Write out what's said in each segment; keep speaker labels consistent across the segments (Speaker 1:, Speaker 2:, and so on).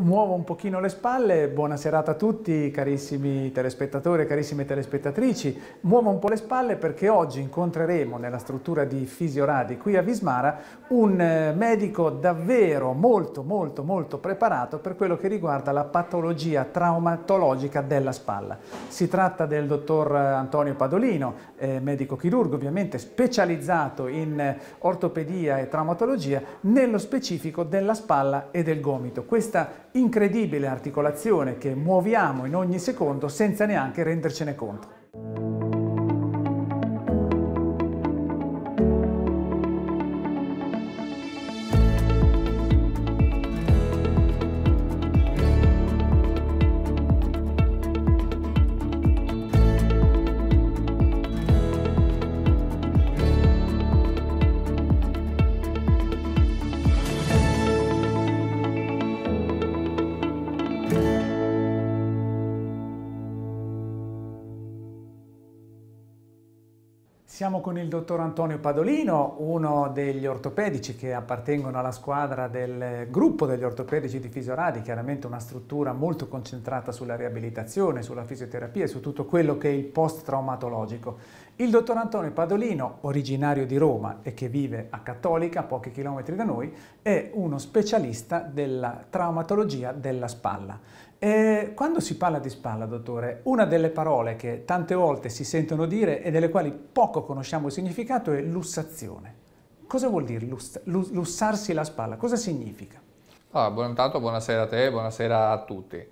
Speaker 1: Muovo un pochino le spalle, buona serata a tutti carissimi telespettatori e carissime telespettatrici. Muovo un po' le spalle perché oggi incontreremo nella struttura di Fisioradi qui a Vismara un eh, medico davvero molto molto molto preparato per quello che riguarda la patologia traumatologica della spalla. Si tratta del dottor Antonio Padolino, eh, medico chirurgo ovviamente specializzato in eh, ortopedia e traumatologia, nello specifico della spalla e del gomito. Questa incredibile articolazione che muoviamo in ogni secondo senza neanche rendercene conto. Siamo con il dottor Antonio Padolino, uno degli ortopedici che appartengono alla squadra del gruppo degli ortopedici di Fisoradi, chiaramente una struttura molto concentrata sulla riabilitazione, sulla fisioterapia e su tutto quello che è il post-traumatologico. Il dottor Antonio Padolino, originario di Roma e che vive a Cattolica, a pochi chilometri da noi, è uno specialista della traumatologia della spalla. Eh, quando si parla di spalla, dottore, una delle parole che tante volte si sentono dire e delle quali poco conosciamo il significato è lussazione. Cosa vuol dire lus lussarsi la spalla? Cosa significa?
Speaker 2: Ah, buon tanto, buonasera a te, buonasera a tutti.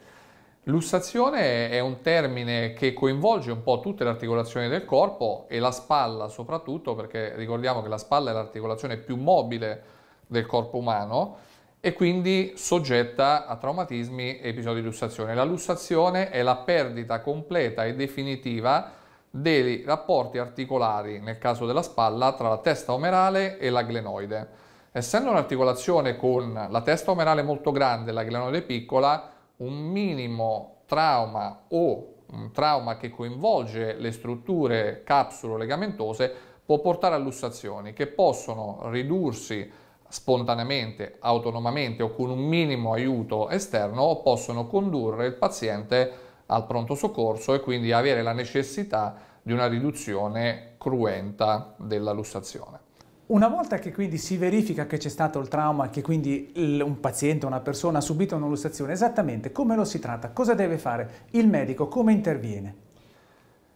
Speaker 2: Lussazione è un termine che coinvolge un po' tutte le articolazioni del corpo e la spalla soprattutto perché ricordiamo che la spalla è l'articolazione più mobile del corpo umano e quindi soggetta a traumatismi e episodi di lussazione. La lussazione è la perdita completa e definitiva dei rapporti articolari, nel caso della spalla, tra la testa omerale e la glenoide. Essendo un'articolazione con la testa omerale molto grande e la glenoide piccola, un minimo trauma o un trauma che coinvolge le strutture capsulo-legamentose può portare a lussazioni che possono ridursi spontaneamente, autonomamente o con un minimo aiuto esterno possono condurre il paziente al pronto soccorso e quindi avere la necessità di una riduzione cruenta della lussazione.
Speaker 1: Una volta che quindi si verifica che c'è stato il trauma che quindi un paziente, una persona ha subito una lussazione, esattamente come lo si tratta? Cosa deve fare? Il medico come interviene?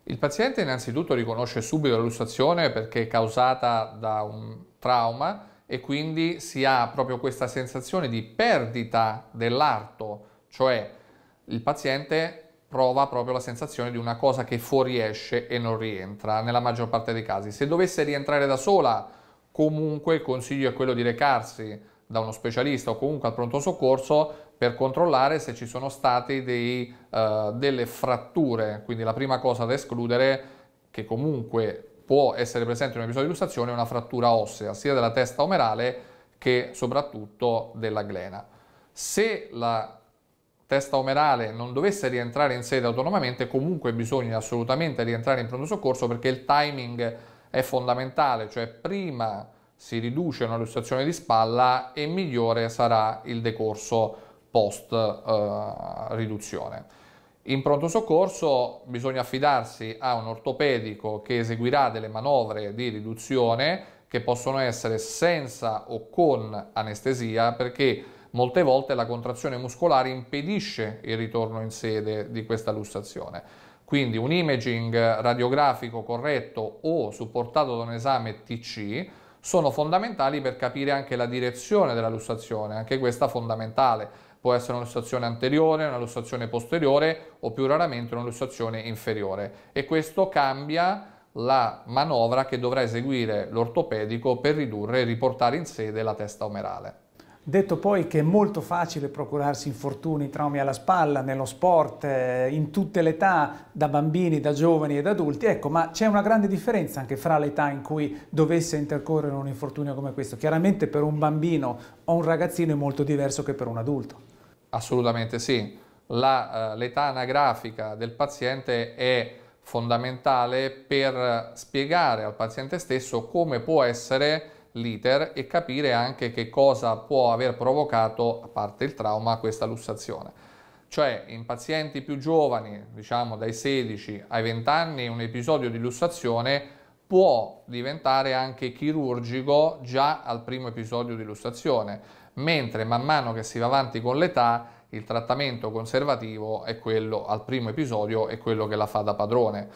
Speaker 2: Il paziente innanzitutto riconosce subito la lussazione perché è causata da un trauma, e quindi si ha proprio questa sensazione di perdita dell'arto, cioè il paziente prova proprio la sensazione di una cosa che fuoriesce e non rientra nella maggior parte dei casi. Se dovesse rientrare da sola, comunque il consiglio è quello di recarsi da uno specialista o comunque al pronto soccorso per controllare se ci sono state dei, uh, delle fratture. Quindi la prima cosa da escludere, che comunque può essere presente un episodio di lussazione una frattura ossea, sia della testa omerale che soprattutto della glena. Se la testa omerale non dovesse rientrare in sede autonomamente, comunque bisogna assolutamente rientrare in pronto soccorso perché il timing è fondamentale, cioè prima si riduce una lussazione di spalla e migliore sarà il decorso post eh, riduzione. In pronto soccorso bisogna affidarsi a un ortopedico che eseguirà delle manovre di riduzione che possono essere senza o con anestesia perché molte volte la contrazione muscolare impedisce il ritorno in sede di questa lussazione. Quindi un imaging radiografico corretto o supportato da un esame TC sono fondamentali per capire anche la direzione della lussazione, anche questa fondamentale può essere una lussazione anteriore, una lussazione posteriore o più raramente una lussazione inferiore e questo cambia la manovra che dovrà eseguire l'ortopedico per ridurre e riportare in sede la testa omerale.
Speaker 1: Detto poi che è molto facile procurarsi infortuni, traumi alla spalla, nello sport, eh, in tutte le età, da bambini, da giovani ed adulti, ecco, ma c'è una grande differenza anche fra l'età in cui dovesse intercorrere un infortunio come questo. Chiaramente per un bambino o un ragazzino è molto diverso che per un adulto.
Speaker 2: Assolutamente sì. Eh, l'età anagrafica del paziente è fondamentale per spiegare al paziente stesso come può essere l'iter e capire anche che cosa può aver provocato, a parte il trauma, questa lussazione. Cioè, in pazienti più giovani, diciamo dai 16 ai 20 anni, un episodio di lussazione può diventare anche chirurgico già al primo episodio di lussazione, mentre man mano che si va avanti con l'età il trattamento conservativo è quello al primo episodio è quello che la fa da padrone.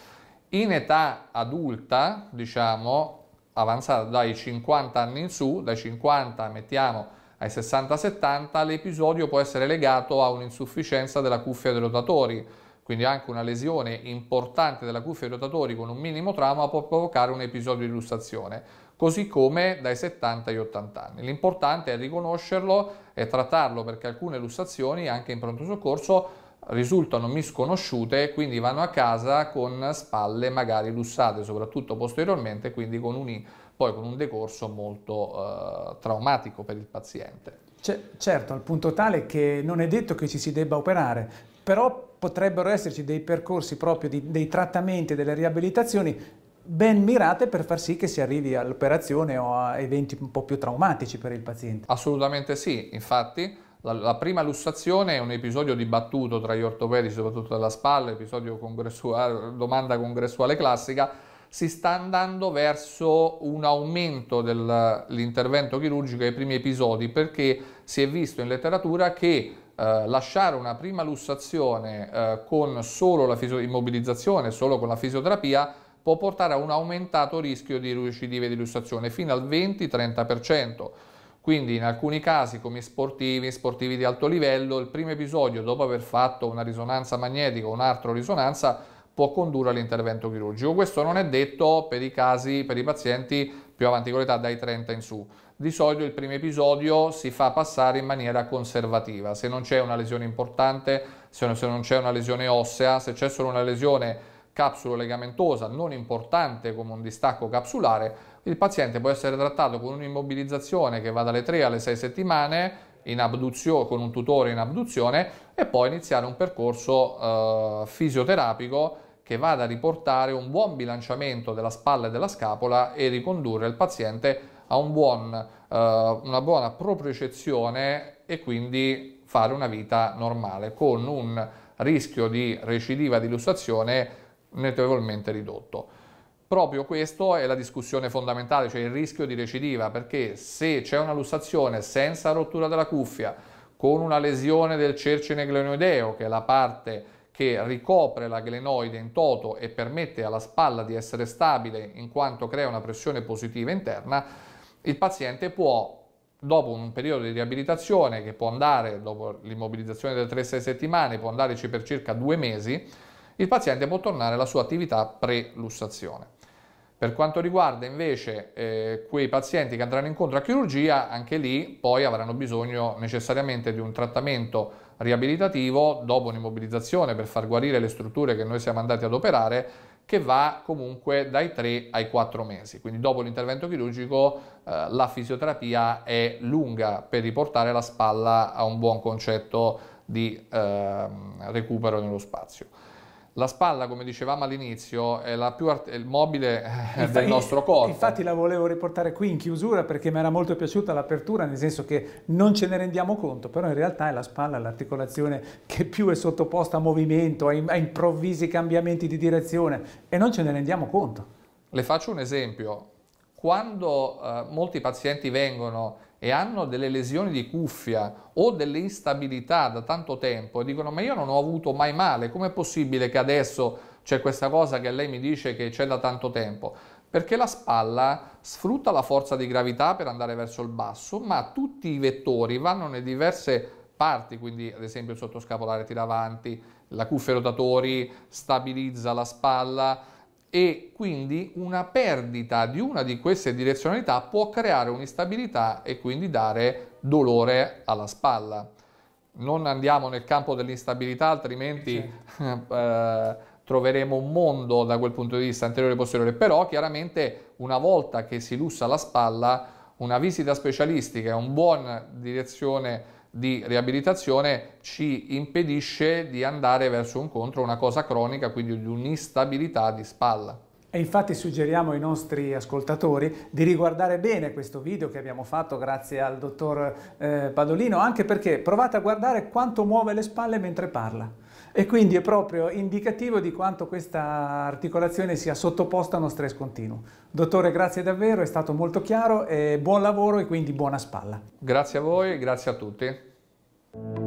Speaker 2: In età adulta, diciamo, avanzata dai 50 anni in su, dai 50 mettiamo ai 60-70, l'episodio può essere legato a un'insufficienza della cuffia dei rotatori, quindi anche una lesione importante della cuffia dei rotatori con un minimo trauma può provocare un episodio di lussazione, così come dai 70 agli 80 anni. L'importante è riconoscerlo e trattarlo perché alcune lussazioni anche in pronto soccorso risultano misconosciute, e quindi vanno a casa con spalle magari lussate, soprattutto posteriormente, quindi con un, poi con un decorso molto eh, traumatico per il paziente.
Speaker 1: Certo, al punto tale che non è detto che ci si debba operare, però potrebbero esserci dei percorsi proprio di, dei trattamenti, delle riabilitazioni ben mirate per far sì che si arrivi all'operazione o a eventi un po' più traumatici per il paziente.
Speaker 2: Assolutamente sì, infatti la, la prima lussazione è un episodio dibattuto tra gli ortopedici, soprattutto della spalla, episodio congressuale, domanda congressuale classica, si sta andando verso un aumento dell'intervento chirurgico ai primi episodi perché si è visto in letteratura che eh, lasciare una prima lussazione eh, con solo la immobilizzazione, solo con la fisioterapia, può portare a un aumentato rischio di recidive di lussazione fino al 20-30%. Quindi in alcuni casi come sportivi, sportivi di alto livello, il primo episodio dopo aver fatto una risonanza magnetica o un'altra risonanza può condurre all'intervento chirurgico. Questo non è detto per i casi, per i pazienti più avanti con l'età dai 30 in su. Di solito il primo episodio si fa passare in maniera conservativa, se non c'è una lesione importante, se non c'è una lesione ossea, se c'è solo una lesione capsulo-legamentosa non importante come un distacco capsulare, il paziente può essere trattato con un'immobilizzazione che va dalle 3 alle 6 settimane con un tutore in abduzione e poi iniziare un percorso eh, fisioterapico che vada a riportare un buon bilanciamento della spalla e della scapola e ricondurre il paziente a un buon, eh, una buona propriocezione e quindi fare una vita normale con un rischio di recidiva di lussazione notevolmente ridotto. Proprio questa è la discussione fondamentale, cioè il rischio di recidiva, perché se c'è una lussazione senza rottura della cuffia, con una lesione del cercine glenoideo, che è la parte che ricopre la glenoide in toto e permette alla spalla di essere stabile in quanto crea una pressione positiva interna, il paziente può, dopo un periodo di riabilitazione che può andare, dopo l'immobilizzazione delle 3-6 settimane, può andarci per circa due mesi, il paziente può tornare alla sua attività pre-lussazione. Per quanto riguarda invece eh, quei pazienti che andranno incontro a chirurgia, anche lì poi avranno bisogno necessariamente di un trattamento riabilitativo dopo un'immobilizzazione per far guarire le strutture che noi siamo andati ad operare che va comunque dai 3 ai 4 mesi. Quindi dopo l'intervento chirurgico eh, la fisioterapia è lunga per riportare la spalla a un buon concetto di eh, recupero nello spazio. La spalla, come dicevamo all'inizio, è la più art- il mobile eh, infatti, del nostro corpo.
Speaker 1: Infatti la volevo riportare qui in chiusura perché mi era molto piaciuta l'apertura, nel senso che non ce ne rendiamo conto, però in realtà è la spalla l'articolazione che più è sottoposta a movimento, a, a improvvisi cambiamenti di direzione e non ce ne rendiamo conto.
Speaker 2: Le faccio un esempio. Quando eh, molti pazienti vengono e hanno delle lesioni di cuffia o delle instabilità da tanto tempo e dicono ma io non ho avuto mai male, com'è possibile che adesso c'è questa cosa che lei mi dice che c'è da tanto tempo? Perché la spalla sfrutta la forza di gravità per andare verso il basso, ma tutti i vettori vanno nelle diverse parti, quindi ad esempio il sottoscapolare tira avanti, la cuffia rotatori stabilizza la spalla, e quindi una perdita di una di queste direzionalità può creare un'instabilità e quindi dare dolore alla spalla. Non andiamo nel campo dell'instabilità, altrimenti certo. eh, troveremo un mondo da quel punto di vista anteriore e posteriore, però chiaramente una volta che si lussa la spalla, una visita specialistica e un buon direzione di riabilitazione ci impedisce di andare verso un contro una cosa cronica, quindi di un'instabilità di spalla.
Speaker 1: E infatti suggeriamo ai nostri ascoltatori di riguardare bene questo video che abbiamo fatto grazie al dottor eh, Padolino, anche perché provate a guardare quanto muove le spalle mentre parla. E quindi è proprio indicativo di quanto questa articolazione sia sottoposta a uno stress continuo. Dottore, grazie davvero, è stato molto chiaro e buon lavoro e quindi buona spalla.
Speaker 2: Grazie a voi, grazie a tutti. Thank you.